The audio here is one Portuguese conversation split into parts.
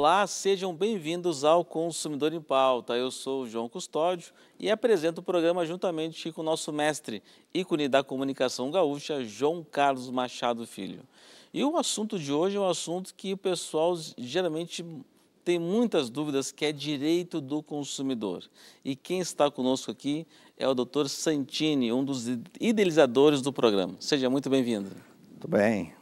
Olá, sejam bem-vindos ao Consumidor em Pauta. Eu sou o João Custódio e apresento o programa juntamente com o nosso mestre, ícone da comunicação gaúcha, João Carlos Machado Filho. E o assunto de hoje é um assunto que o pessoal geralmente tem muitas dúvidas, que é direito do consumidor. E quem está conosco aqui é o doutor Santini, um dos idealizadores do programa. Seja muito bem-vindo. Muito bem.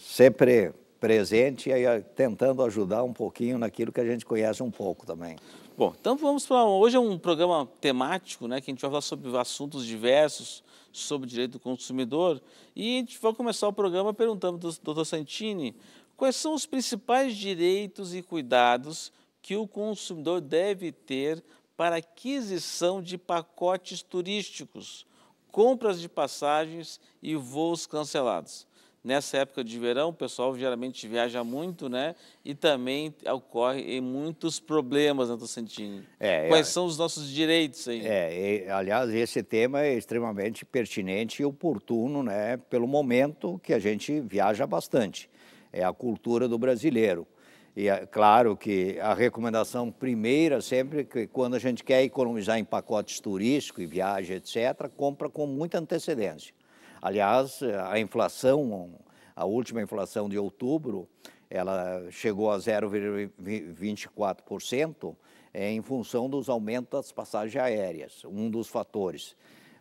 Sempre presente e tentando ajudar um pouquinho naquilo que a gente conhece um pouco também. Bom, então vamos para hoje é um programa temático, né, que a gente vai falar sobre assuntos diversos sobre direito do consumidor e a gente vai começar o programa perguntando ao Dr. Santini quais são os principais direitos e cuidados que o consumidor deve ter para aquisição de pacotes turísticos, compras de passagens e voos cancelados. Nessa época de verão, o pessoal geralmente viaja muito, né? E também ocorre muitos problemas na Tocantini. É, é, Quais é, são os nossos direitos aí? É, e, aliás, esse tema é extremamente pertinente e oportuno, né? Pelo momento que a gente viaja bastante. É a cultura do brasileiro. E é claro que a recomendação primeira sempre que quando a gente quer economizar em pacotes turísticos e viagem, etc., compra com muita antecedência. Aliás, a inflação, a última inflação de outubro, ela chegou a 0,24% em função dos aumentos das passagens aéreas, um dos fatores.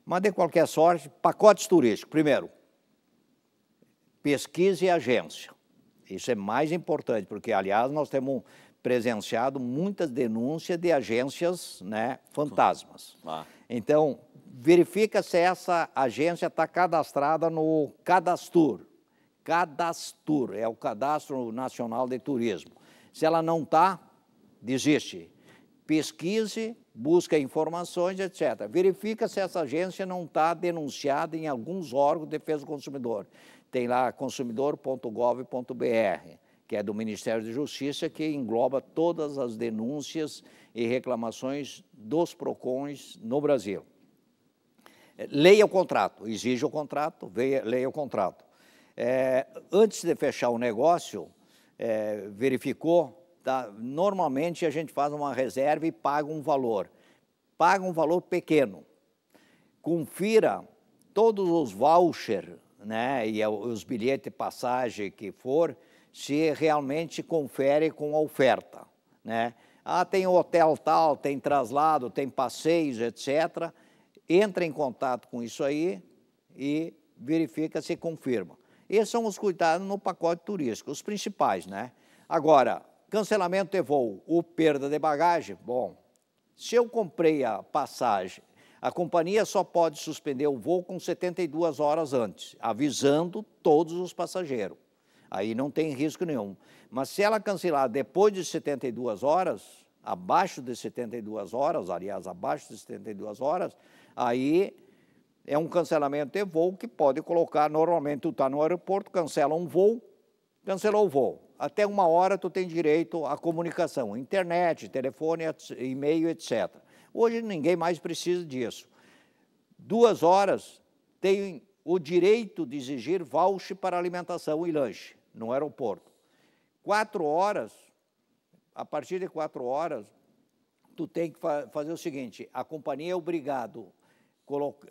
Mas, de qualquer sorte, pacotes turísticos. Primeiro, pesquisa e agência. Isso é mais importante, porque, aliás, nós temos presenciado muitas denúncias de agências né, fantasmas. Ah. Então, verifica se essa agência está cadastrada no Cadastur. Cadastur é o Cadastro Nacional de Turismo. Se ela não está, desiste. Pesquise, busca informações, etc. Verifica se essa agência não está denunciada em alguns órgãos de defesa do consumidor. Tem lá consumidor.gov.br que é do Ministério da Justiça, que engloba todas as denúncias e reclamações dos PROCONs no Brasil. Leia o contrato, exija o contrato, veja leia o contrato. É, antes de fechar o negócio, é, verificou, tá? normalmente a gente faz uma reserva e paga um valor. Paga um valor pequeno. Confira todos os vouchers né, e é os bilhetes de passagem que for, se realmente confere com a oferta. Né? Ah, tem hotel tal, tem traslado, tem passeios, etc entra em contato com isso aí e verifica se confirma. Esses são os cuidados no pacote turístico, os principais, né? Agora, cancelamento de voo ou perda de bagagem, bom, se eu comprei a passagem, a companhia só pode suspender o voo com 72 horas antes, avisando todos os passageiros. Aí não tem risco nenhum. Mas se ela cancelar depois de 72 horas, abaixo de 72 horas, aliás, abaixo de 72 horas, Aí é um cancelamento de voo que pode colocar, normalmente tu está no aeroporto, cancela um voo, cancelou o voo. Até uma hora tu tem direito à comunicação, internet, telefone, e-mail, etc. Hoje ninguém mais precisa disso. Duas horas tem o direito de exigir voucher para alimentação e lanche no aeroporto. Quatro horas, a partir de quatro horas, tu tem que fa fazer o seguinte, a companhia é obrigado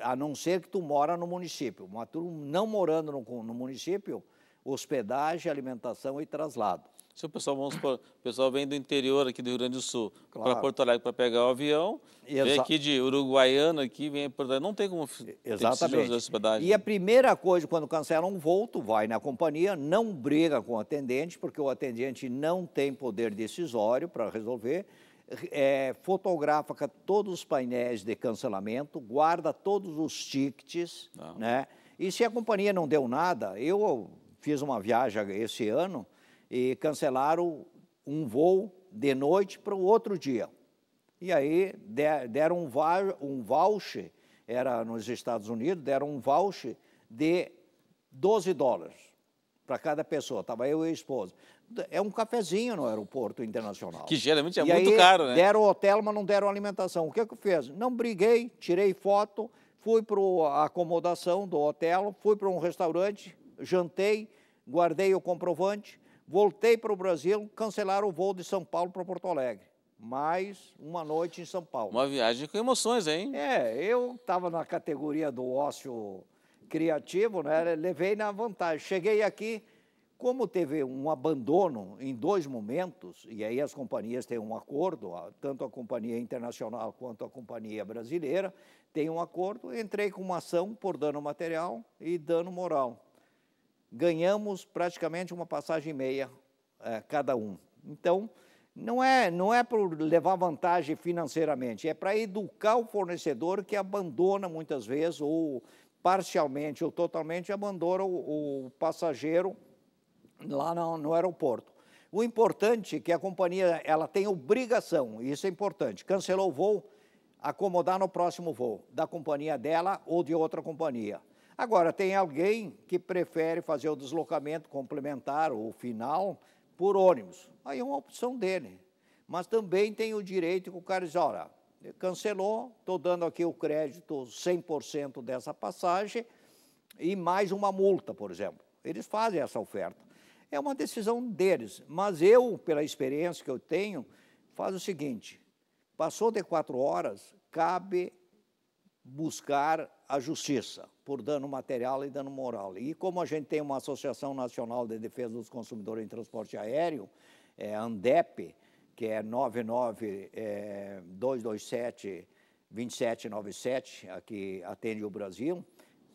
a não ser que tu mora no município. Mas tu não morando no, no município, hospedagem, alimentação e traslado. Se o pessoal, vamos supor, o pessoal vem do interior aqui do Rio Grande do Sul claro. para Porto Alegre para pegar o avião, Exa vem aqui de Uruguaiana, aqui, vem para Porto Alegre, não tem como Exatamente. Tem hospedagem. E a primeira coisa, quando cancela um voo, tu vai na companhia, não briga com o atendente, porque o atendente não tem poder decisório para resolver, é, fotografa todos os painéis de cancelamento, guarda todos os tickets, não. Ah. né? E se a companhia não deu nada, eu fiz uma viagem esse ano e cancelaram um voo de noite para o outro dia. E aí deram um, um voucher, era nos Estados Unidos, deram um voucher de 12 dólares para cada pessoa. Estava eu e a esposa. É um cafezinho no aeroporto internacional. Que geralmente é e muito aí, caro, né? Deram hotel, mas não deram alimentação. O que, que eu fiz? Não briguei, tirei foto, fui para a acomodação do hotel, fui para um restaurante, jantei, guardei o comprovante, voltei para o Brasil, cancelaram o voo de São Paulo para Porto Alegre. Mais uma noite em São Paulo. Uma viagem com emoções, hein? É, eu estava na categoria do ócio criativo, né? Uhum. levei na vantagem. Cheguei aqui, como teve um abandono em dois momentos, e aí as companhias têm um acordo, tanto a companhia internacional quanto a companhia brasileira tem um acordo, entrei com uma ação por dano material e dano moral. Ganhamos praticamente uma passagem e meia é, cada um. Então, não é, não é para levar vantagem financeiramente, é para educar o fornecedor que abandona muitas vezes ou parcialmente ou totalmente abandona o, o passageiro lá no, no, aeroporto. O importante é que a companhia ela tem obrigação, isso é importante, cancelou o voo, acomodar no próximo voo, da companhia dela ou de outra companhia. Agora, tem alguém que prefere fazer o deslocamento complementar ou final por ônibus. Aí é uma opção dele. Mas também tem o direito que o cara diz, olha, cancelou, estou dando aqui o crédito 100% dessa passagem e mais uma multa, por exemplo. Eles fazem essa oferta. É uma decisão deles, mas eu, pela experiência que eu tenho, faço o seguinte: passou de quatro horas, cabe buscar a justiça por dano material e dano moral. E como a gente tem uma Associação Nacional de Defesa dos Consumidores em Transporte Aéreo, é, ANDEP, que é 99227 2797, é, aqui atende o Brasil,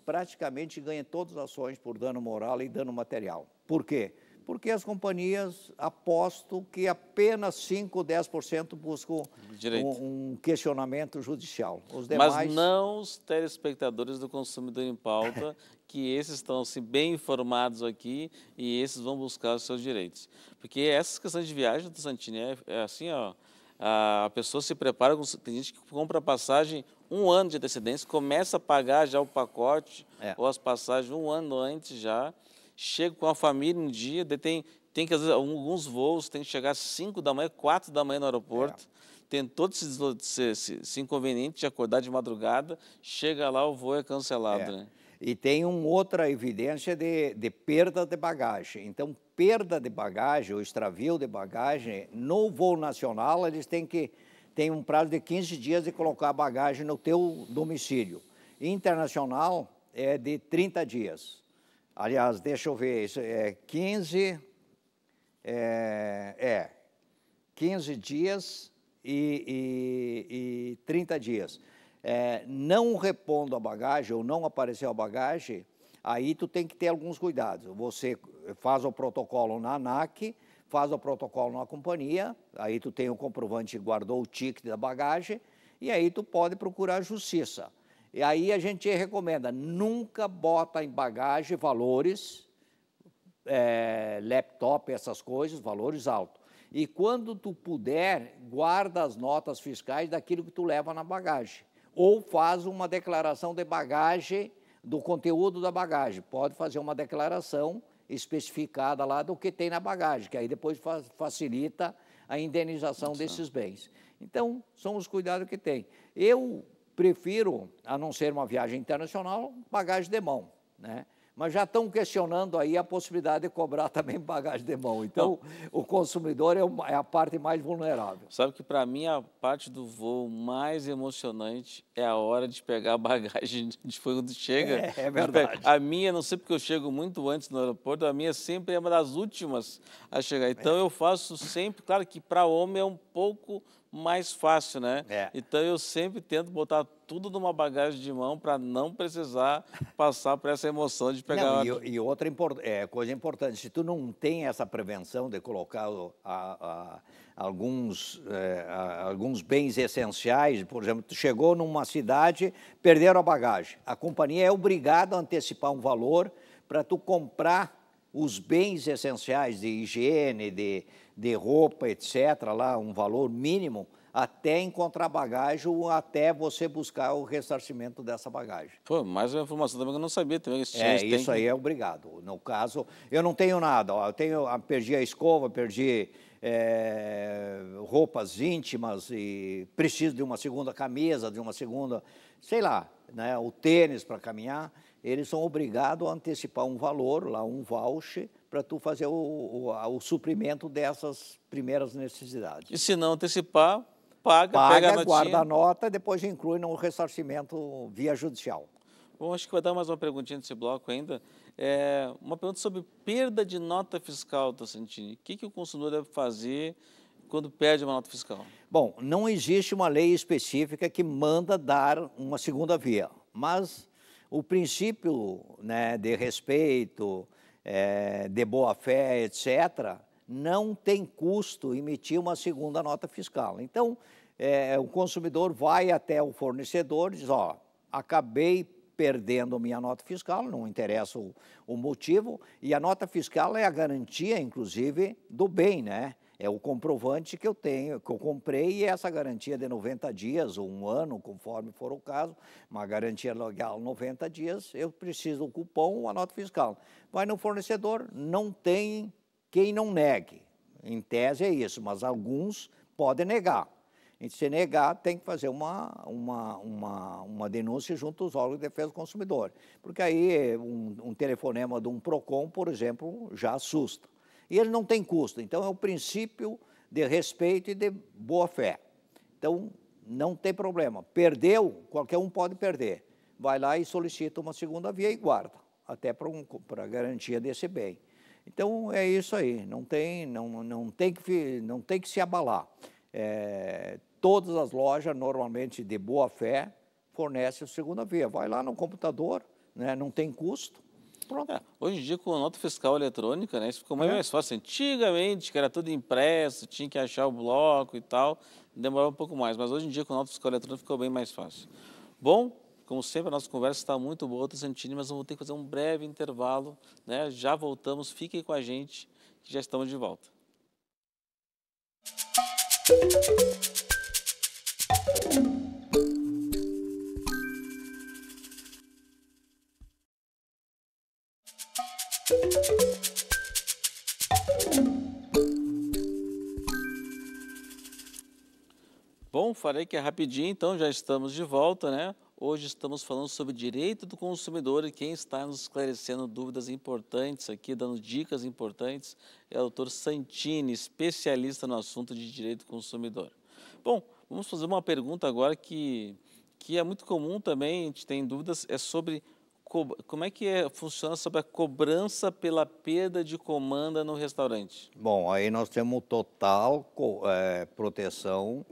praticamente ganha todas as ações por dano moral e dano material. Por quê? porque as companhias apostam que apenas 5, 10% buscam um, um, questionamento judicial. Demais... Mas não os telespectadores do Consumidor em Pauta, que esses estão assim, bem informados aqui e esses vão buscar os seus direitos. Porque essas questões de viagem, do Santini, é, é assim, ó, a pessoa se prepara, tem gente que compra passagem um ano de antecedência, começa a pagar já o pacote é. ou as passagens um ano antes já, chego com a família um dia, tem, tem que, às vezes, alguns voos, tem que chegar às 5 da manhã, 4 da manhã no aeroporto. É. Tem todo esse, esse, esse, inconveniente de acordar de madrugada, chega lá, o voo é cancelado. É. Né? E tem uma outra evidência de, de perda de bagagem. Então, perda de bagagem, ou extravio de bagagem, no voo nacional, eles têm que tem um prazo de 15 dias de colocar a bagagem no teu domicílio. Internacional é de 30 dias. Aliás, deixa eu ver, isso é 15, é, é 15 dias e, e, e 30 dias. É, não repondo a bagagem ou não apareceu a bagagem, aí tu tem que ter alguns cuidados. Você faz o protocolo na ANAC, faz o protocolo na companhia, aí tu tem o comprovante que guardou o ticket da bagagem, e aí tu pode procurar a justiça. E aí a gente recomenda, nunca bota em bagagem valores, é, laptop, essas coisas, valores altos. E quando tu puder, guarda as notas fiscais daquilo que tu leva na bagagem. Ou faz uma declaração de bagagem, do conteúdo da bagagem. Pode fazer uma declaração especificada lá do que tem na bagagem, que aí depois facilita a indenização Nossa. desses bens. Então, são os cuidados que tem. Eu prefiro, a não ser uma viagem internacional, bagagem de mão, né? Mas já estão questionando aí a possibilidade de cobrar também bagagem de mão. Então, o consumidor é, uma, é, a parte mais vulnerável. Sabe que para mim a parte do voo mais emocionante é a hora de pegar a bagagem de quando chega. É, é verdade. A minha, não sei porque eu chego muito antes no aeroporto, a minha sempre é uma das últimas a chegar. Então é. eu faço sempre, claro que para homem é um pouco mais fácil, né? É. Então eu sempre tento botar tudo numa bagagem de mão para não precisar passar por essa emoção de pegar. Não, e, e, outra import, é, coisa importante, se tu não tem essa prevenção de colocar a, a, alguns, é, a, alguns bens essenciais, por exemplo, tu chegou numa cidade, perderam a bagagem. A companhia é obrigada a antecipar um valor para tu comprar os bens essenciais de higiene, de, de roupa, etc., lá um valor mínimo, até encontrar bagagem ou até você buscar o ressarcimento dessa bagagem. Pô, mais uma informação também que eu não sabia também. é, isso aí é obrigado. No caso, eu não tenho nada. Ó, eu tenho, ah, perdi a escova, perdi é, roupas íntimas e preciso de uma segunda camisa, de uma segunda, sei lá, né, o tênis para caminhar eles são obrigados a antecipar um valor, lá um voucher, para tu fazer o, o, o, suprimento dessas primeiras necessidades. E se não antecipar, paga, paga pega a notinha. guarda a nota e depois inclui no ressarcimento via judicial. Bom, acho que vai dar mais uma perguntinha nesse bloco ainda. É, uma pergunta sobre perda de nota fiscal, Tocentini. O que, que o consumidor deve fazer quando perde uma nota fiscal? Bom, não existe uma lei específica que manda dar uma segunda via, mas o princípio né, de respeito, é, de boa-fé, etc., não tem custo emitir uma segunda nota fiscal. Então, é, o consumidor vai até o fornecedor e diz: Ó, acabei perdendo minha nota fiscal, não interessa o, o motivo, e a nota fiscal é a garantia, inclusive, do bem, né? É o comprovante que eu tenho, que eu comprei, e essa garantia de 90 dias ou um ano, conforme for o caso, uma garantia legal 90 dias, eu preciso o cupom, a nota fiscal. Vai no fornecedor, não tem quem não negue. Em tese é isso, mas alguns podem negar. E se negar, tem que fazer uma, uma, uma, uma denúncia junto aos órgãos de defesa do consumidor. Porque aí um, um telefonema de um PROCON, por exemplo, já assusta. E ele não tem custo. Então, é um princípio de respeito e de boa fé. Então, não tem problema. Perdeu, qualquer um pode perder. Vai lá e solicita uma segunda via e guarda, até para um, a garantia desse bem. Então é isso aí, não tem, não, não tem, que, não tem que se abalar. É, todas as lojas, normalmente de boa fé, fornecem a segunda via. Vai lá no computador, né, não tem custo, é, hoje em dia, com a nota fiscal eletrônica, né, isso ficou mais, é. mais fácil. Antigamente, que era tudo impresso, tinha que achar o bloco e tal, demorava um pouco mais. Mas hoje em dia, com a nota fiscal eletrônica, ficou bem mais fácil. Bom, como sempre, a nossa conversa está muito boa, Santini, mas vamos ter que fazer um breve intervalo. Né? Já voltamos, fiquem com a gente, que já estamos de volta. Música falei que é rapidinho, então já estamos de volta, né? Hoje estamos falando sobre direito do consumidor e quem está nos esclarecendo dúvidas importantes aqui, dando dicas importantes, é o doutor Santini, especialista no assunto de direito do consumidor. Bom, vamos fazer uma pergunta agora que, que é muito comum também, a gente tem dúvidas, é sobre como é que é, funciona sobre a cobrança pela perda de comanda no restaurante? Bom, aí nós temos total é, proteção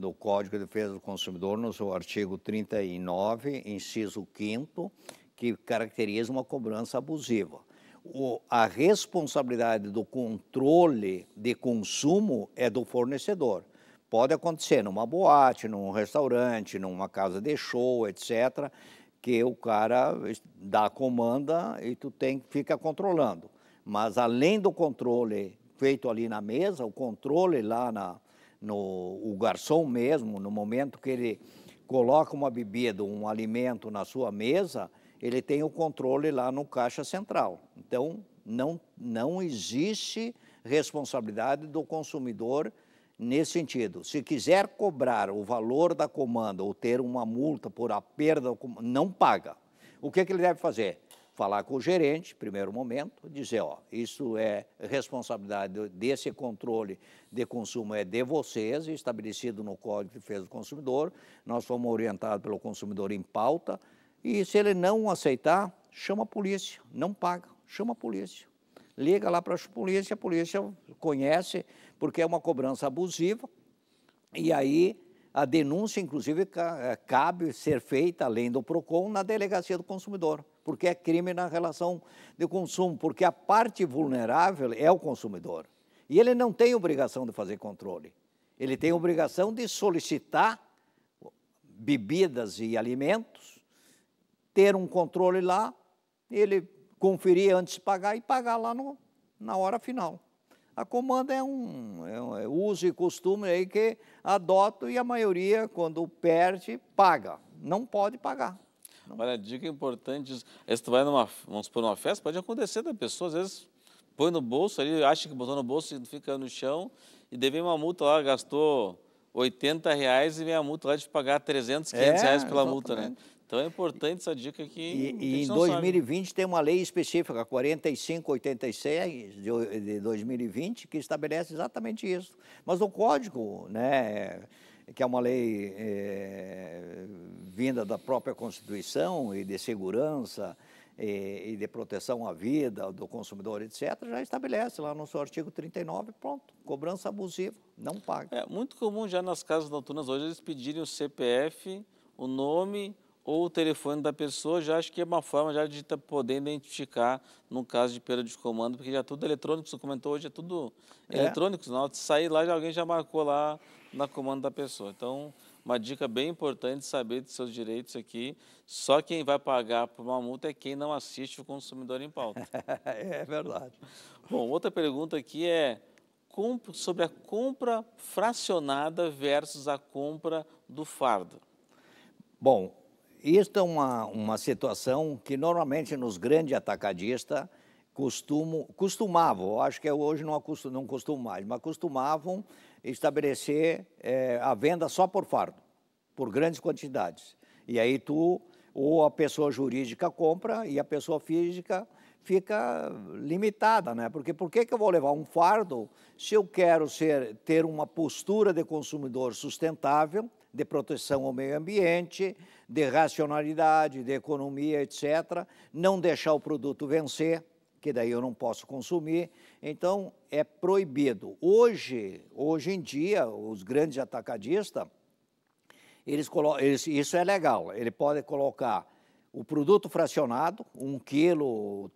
do Código de Defesa do Consumidor, no seu artigo 39, inciso 5, que caracteriza uma cobrança abusiva. O, a responsabilidade do controle de consumo é do fornecedor. Pode acontecer numa boate, num restaurante, numa casa de show, etc., que o cara dá a comanda e tu tem fica controlando. Mas além do controle feito ali na mesa, o controle lá na, no o garçom mesmo, no momento que ele coloca uma bebida, um alimento na sua mesa, ele tem o controle lá no caixa central. Então, não, não existe responsabilidade do consumidor nesse sentido. Se quiser cobrar o valor da comanda ou ter uma multa por a perda, não paga. O que, é que ele deve fazer? falar com o gerente, primeiro momento, dizer, ó, isso é responsabilidade desse controle de consumo é de vocês, estabelecido no Código de Defesa do Consumidor, nós fomos orientados pelo consumidor em pauta, e se ele não aceitar, chama a polícia, não paga, chama a polícia. Liga lá para a polícia, a polícia conhece, porque é uma cobrança abusiva, e aí a denúncia, inclusive, é, cabe ser feita, além do PROCON, na delegacia do consumidor, porque é crime na relação de consumo, porque a parte vulnerável é o consumidor. E ele não tem obrigação de fazer controle. Ele tem obrigação de solicitar bebidas e alimentos, ter um controle lá, ele conferir antes de pagar e pagar lá no, na hora final. A comanda é um, é um é uso e costume aí que adoto e a maioria, quando perde, paga. Não pode pagar. Olha, dica importante. É se tu vai numa, vamos supor, numa festa, pode acontecer da pessoa, às vezes põe no bolso ali, acha que botou no bolso e fica no chão e deve uma multa lá, gastou 80 reais e vem a multa lá de pagar 300, 500 é, reais pela exatamente. multa, né? Então é importante essa dica que. E, e em 2020 sabe. Né? tem uma lei específica, 4586 de, de 2020, que estabelece exatamente isso. Mas o código, né, que é uma lei é, vinda da própria Constituição e de segurança e, eh, e, de proteção à vida do consumidor, etc., já estabelece lá no seu artigo 39, pronto, cobrança abusiva, não paga. É muito comum já nas casas noturnas hoje eles pedirem o CPF, o nome, ou o telefone da pessoa, já acho que é uma forma já de tá poder identificar no caso de perda de comando, porque já tudo eletrônico, você comentou hoje, é tudo é. eletrônico, na hora de sair lá, alguém já marcou lá na comando da pessoa. Então, uma dica bem importante, saber dos seus direitos aqui, só quem vai pagar por uma multa é quem não assiste o consumidor em pauta. é verdade. Bom, outra pergunta aqui é, sobre a compra fracionada versus a compra do fardo. Bom, isto é uma, uma situação que normalmente nos grandes atacadistas costumo, costumavam, acho que é hoje não, acostum, não costumam mais, mas costumavam estabelecer é, a venda só por fardo, por grandes quantidades. E aí tu, ou a pessoa jurídica compra e a pessoa física fica limitada, né? Porque por que, que eu vou levar um fardo se eu quero ser, ter uma postura de consumidor sustentável, de proteção ao meio ambiente, de racionalidade, de economia, etc. Não deixar o produto vencer, que daí eu não posso consumir. Então, é proibido. Hoje, hoje em dia, os grandes atacadistas, eles, eles isso é legal, ele pode colocar o produto fracionado, um quilo,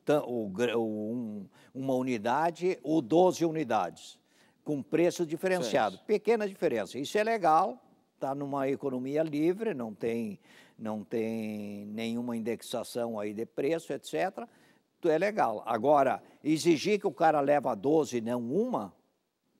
um, uma unidade ou 12 unidades, com preço diferenciado, pequena diferença. Isso é legal, está numa economia livre, não tem não tem nenhuma indexação aí de preço, etc., é legal. Agora, exigir que o cara leva 12 e não uma,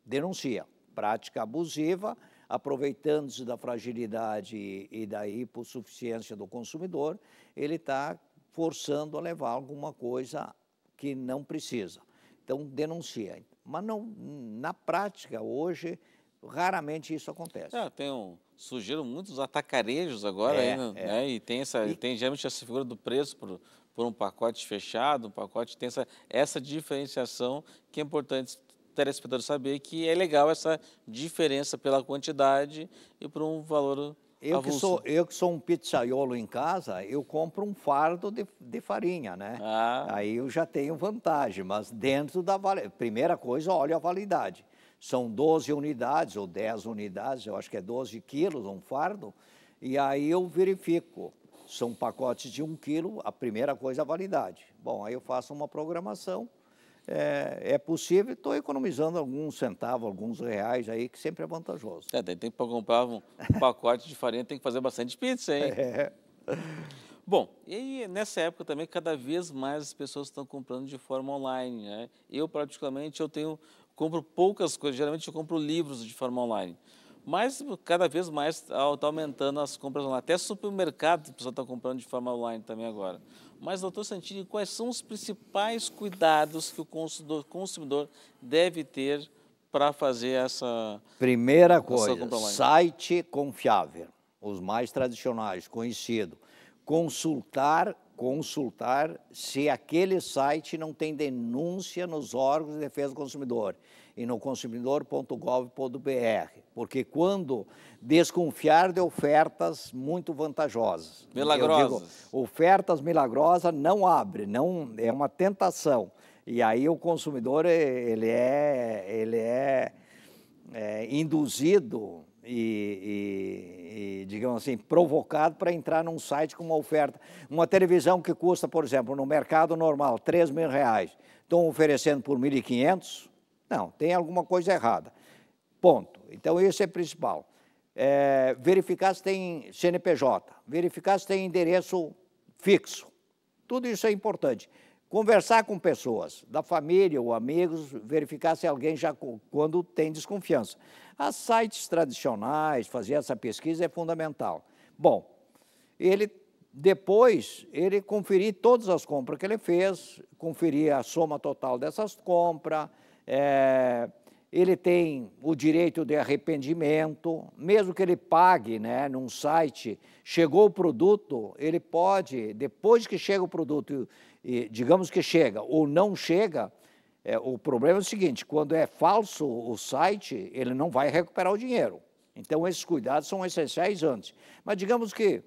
denuncia. Prática abusiva, aproveitando-se da fragilidade e da hipossuficiência do consumidor, ele está forçando a levar alguma coisa que não precisa. Então, denuncia. Mas não, na prática, hoje, raramente isso acontece. É, tem um, surgiram muitos atacarejos agora é, ainda, é. Né? E tem essa, e... tem geralmente essa figura do preço por, por um pacote fechado, um pacote tem essa, essa diferenciação que é importante telespectador saber que é legal essa diferença pela quantidade e por um valor eu que sou eu que sou um pizzaiolo em casa eu compro um fardo de, de farinha né ah. aí eu já tenho vantagem mas dentro da primeira coisa olha a validade são 12 unidades ou 10 unidades, eu acho que é 12 quilos um fardo, e aí eu verifico. São pacotes de 1 um quilo, a primeira coisa é a validade. Bom, aí eu faço uma programação, é, é possível, estou economizando alguns centavos, alguns reais aí, que sempre é vantajoso. É, tem, tem que comprar um pacote de farinha, tem que fazer bastante pizza, hein? É. Bom, e nessa época também cada vez mais as pessoas estão comprando de forma online, né? Eu particularmente eu tenho compro poucas coisas, geralmente eu compro livros de forma online. Mas cada vez mais está tá aumentando as compras online. Até supermercado o pessoal está comprando de forma online também agora. Mas, doutor Santini, quais são os principais cuidados que o consumidor, consumidor deve ter para fazer essa. Primeira coisa, site confiável, os mais tradicionais, conhecido. Consultar consultar se aquele site não tem denúncia nos órgãos de defesa do consumidor e no consumidor.gov.br, porque quando desconfiar de ofertas muito vantajosas, milagrosas, digo, ofertas milagrosas não abre, não é uma tentação e aí o consumidor ele é ele é, é induzido e, e, e, digamos assim, provocado para entrar num site com uma oferta. Uma televisão que custa, por exemplo, no mercado normal, 3 mil reais, estão oferecendo por 1.500? Não, tem alguma coisa errada. Ponto. Então, isso é principal. É, verificar se tem CNPJ, verificar se tem endereço fixo. Tudo isso é importante. Conversar com pessoas da família ou amigos, verificar se alguém já quando tem desconfiança. As sites tradicionais, fazer essa pesquisa é fundamental. Bom, ele depois ele conferir todas as compras que ele fez, conferir a soma total dessas compras, é, ele tem o direito de arrependimento, mesmo que ele pague né, num site, chegou o produto, ele pode, depois que chega o produto e, digamos que chega ou não chega, é, o problema é o seguinte: quando é falso o site, ele não vai recuperar o dinheiro. Então, esses cuidados são essenciais antes. Mas digamos que,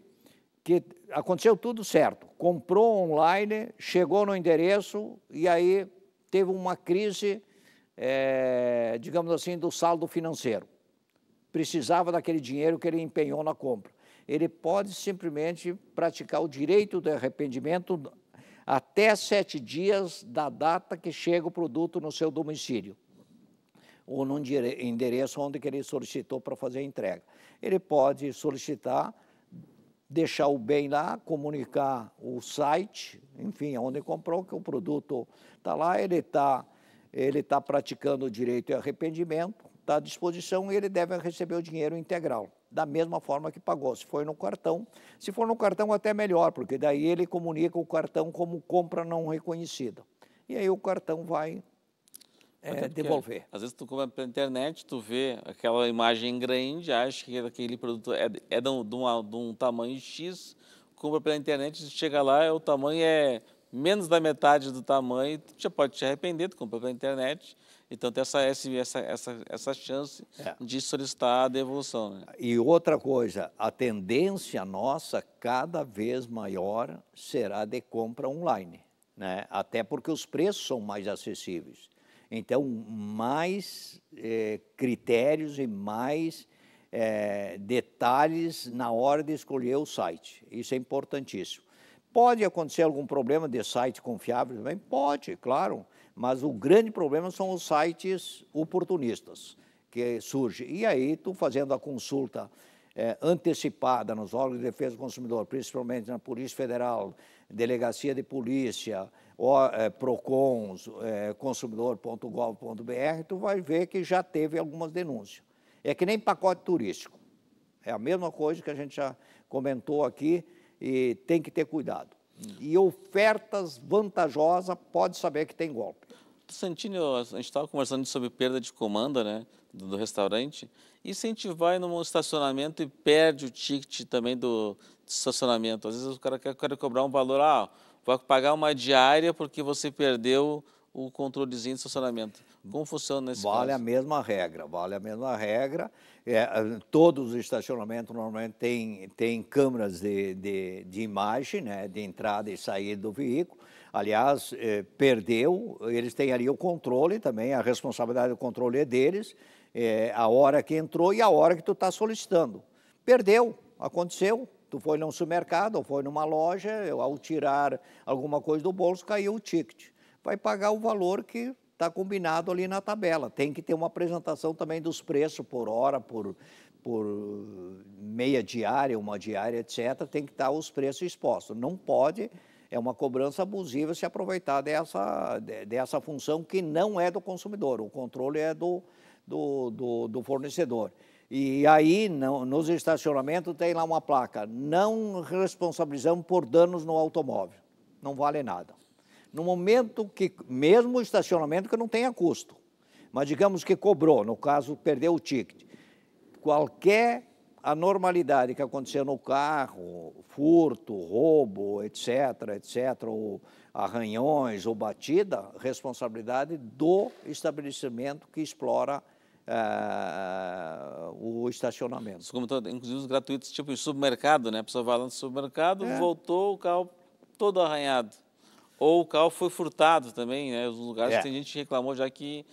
que aconteceu tudo certo. Comprou online, chegou no endereço e aí teve uma crise, é, digamos assim, do saldo financeiro. Precisava daquele dinheiro que ele empenhou na compra. Ele pode simplesmente praticar o direito do arrependimento até sete dias da data que chega o produto no seu domicílio ou no endereço onde ele solicitou para fazer a entrega. Ele pode solicitar, deixar o bem lá, comunicar o site, enfim, onde comprou, que o produto está lá, ele está ele tá praticando o direito e arrependimento, está à disposição e ele deve receber o dinheiro integral, da mesma forma que pagou. Se for no cartão, se for no cartão até melhor, porque daí ele comunica o cartão como compra não reconhecida. E aí o cartão vai é, devolver. Às vezes tu compra pela internet, tu vê aquela imagem grande, acha que aquele produto é, é de, um, de um tamanho X, compra pela internet, chega lá, o tamanho é menos da metade do tamanho, tu já pode te arrepender, tu compra pela internet, então tem essa, essa, essa, essa chance é. de solicitar a devolução. Né? E outra coisa, a tendência nossa cada vez maior será de compra online, né? até porque os preços são mais acessíveis. Então, mais eh, critérios e mais eh, detalhes na hora de escolher o site. Isso é importantíssimo. Pode acontecer algum problema de site confiável também? Pode, claro mas o grande problema são os sites oportunistas que surge. E aí, tu fazendo a consulta é, antecipada nos órgãos de defesa do consumidor, principalmente na Polícia Federal, Delegacia de Polícia, o, é, Procons, é, consumidor.gov.br, tu vai ver que já teve algumas denúncias. É que nem pacote turístico. É a mesma coisa que a gente já comentou aqui e tem que ter cuidado e ofertas vantajosas, pode saber que tem golpe. Santini, a gente estava conversando sobre perda de comanda né, do, restaurante. E se a gente vai num estacionamento e perde o ticket também do, do estacionamento? Às vezes o cara quer, quer cobrar um valor, ah, vai pagar uma diária porque você perdeu o controlezinho de estacionamento? Como funciona nesse vale Vale a mesma regra, vale a mesma regra. É, ah, todos os estacionamentos normalmente têm, têm câmeras de, de, de imagem, né, de entrada e saída do veículo. Aliás, é, perdeu, eles têm ali o controle também, a responsabilidade do controle é deles, é a hora que entrou e a hora que tu está solicitando. Perdeu, aconteceu, Tu foi num supermercado ou foi numa loja, ao tirar alguma coisa do bolso, caiu o ticket vai pagar o valor que está combinado ali na tabela. Tem que ter uma apresentação também dos preços por hora, por, por meia diária, uma diária, etc. Tem que estar tá os preços expostos. Não pode, é uma cobrança abusiva se aproveitar dessa, dessa função que não é do consumidor, o controle é do, do, do, do fornecedor. E aí, nos estacionamentos, tem lá uma placa: não responsabilizamos por danos no automóvel. Não vale nada. No momento que, mesmo o estacionamento que não tenha custo, mas digamos que cobrou, no caso, perdeu o ticket, qualquer anormalidade que acontecer no carro, furto, roubo, etc., etc., ou arranhões ou batida, responsabilidade do estabelecimento que explora Uh, o estacionamento. Como inclusive, os gratuitos, tipo em supermercado, né? A pessoa vai lá no supermercado, é. voltou, o carro todo arranhado. Ou o carro foi furtado também, né? Os lugares é. que tem gente que reclamou já que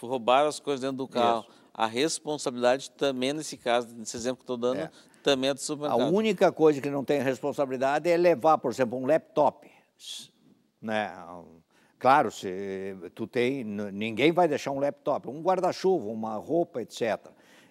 roubaram as coisas dentro do carro. Isso. A responsabilidade também nesse caso, nesse exemplo que estou dando, é. também é do supermercado. A única coisa que não tem responsabilidade é levar, por exemplo, um laptop. Né? Claro, se tu tem, ninguém vai deixar um laptop, um guarda-chuva, uma roupa, etc.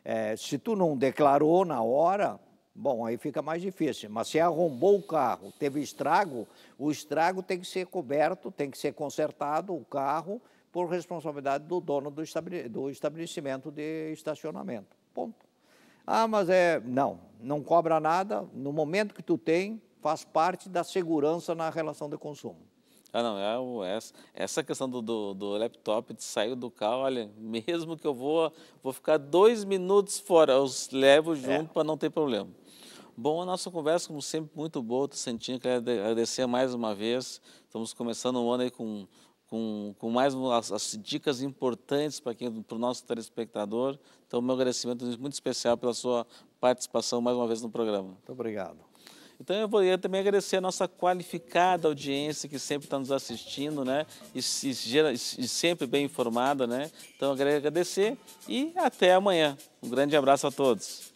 É, se tu não declarou na hora, Bom, aí fica mais difícil. Mas se arrombou o carro, teve estrago, o estrago tem que ser coberto, tem que ser consertado o carro por responsabilidade do dono do, estabele do estabelecimento de estacionamento. Ponto. Ah, mas é. Não, não cobra nada. No momento que tu tem, faz parte da segurança na relação de consumo. Ah, não, é o, é essa, essa questão do, do, do laptop de sair do carro, olha, mesmo que eu vou, vou ficar dois minutos fora, eu os levo é. junto é. para não ter problema. Bom, a nossa conversa, como sempre, muito boa, Tucentinho, quero agradecer mais uma vez. Estamos começando o ano aí com, com, com mais as, as dicas importantes para o nosso telespectador. Então, meu agradecimento muito especial pela sua participação mais uma vez no programa. Muito obrigado. Então eu vou eu também agradecer a nossa qualificada audiência que sempre está nos assistindo, né? E, e, e sempre bem informada, né? Então eu agradecer e até amanhã. Um grande abraço a todos.